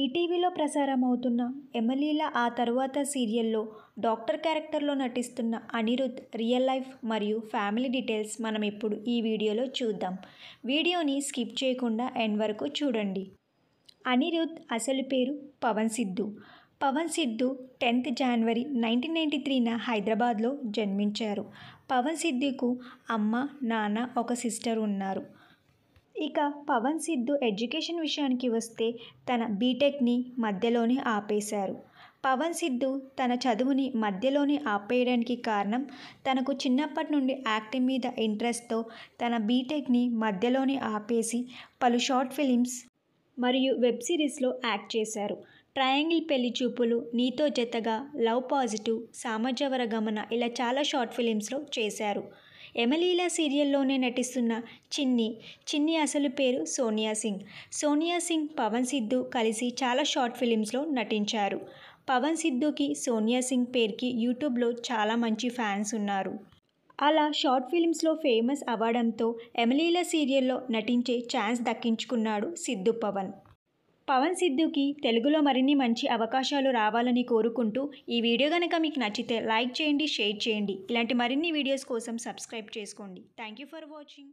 ఈటీవీలో ప్రసారమవుతున్న ఎమలీల ఆ తరువాత సీరియల్లో డాక్టర్ క్యారెక్టర్లో నటిస్తున్న అనిరుద్ రియల్ లైఫ్ మరియు ఫ్యామిలీ డీటెయిల్స్ మనం ఇప్పుడు ఈ వీడియోలో చూద్దాం వీడియోని స్కిప్ చేయకుండా ఎండ్ వరకు చూడండి అనిరుద్ అసలు పేరు Pavan Siddhu Pavan Siddhu tenth January nineteen ninety త్రీన హైదరాబాద్లో జన్మించారు పవన్ సిద్ధుకు అమ్మ నాన్న ఒక సిస్టర్ ఉన్నారు ఇక పవన్ సిద్ధు ఎడ్యుకేషన్ విషయానికి వస్తే తన బీటెక్ని మధ్యలోనే ఆపేశారు పవన్ సిద్ధు తన చదువుని మధ్యలోనే ఆపేయడానికి కారణం తనకు చిన్నప్పటి నుండి యాక్టింగ్ మీద ఇంట్రెస్ట్తో తన బీటెక్ని మధ్యలోనే ఆపేసి పలు షార్ట్ ఫిలిమ్స్ మరియు వెబ్ సిరీస్లో యాక్ట్ చేశారు ట్రయాంగిల్ పెళ్లి చూపులు నీతో జతగా లవ్ పాజిటివ్ సామజవర గమన ఇలా చాలా షార్ట్ ఫిలిమ్స్లో చేశారు ఎమలీలా సీరియల్లోనే నటిస్తున్న చిన్ని చిన్ని అసలు పేరు సోనియా సింగ్ సోనియా సింగ్ పవన్ సిద్ధు కలిసి చాలా షార్ట్ ఫిలిమ్స్లో నటించారు పవన్ సిద్ధుకి సోనియా సింగ్ పేరుకి యూట్యూబ్లో చాలా మంచి ఫ్యాన్స్ ఉన్నారు అలా షార్ట్ ఫిలిమ్స్లో ఫేమస్ అవ్వడంతో ఎమలీల సీరియల్లో నటించే ఛాన్స్ దక్కించుకున్నాడు సిద్ధు పవన్ పవన్ సిద్ధుకి తెలుగులో మరిన్ని మంచి అవకాశాలు రావాలని కోరుకుంటూ ఈ వీడియో కనుక మీకు నచ్చితే లైక్ చేయండి షేర్ చేయండి ఇలాంటి మరిన్ని వీడియోస్ కోసం సబ్స్క్రైబ్ చేసుకోండి థ్యాంక్ యూ ఫర్ వాచింగ్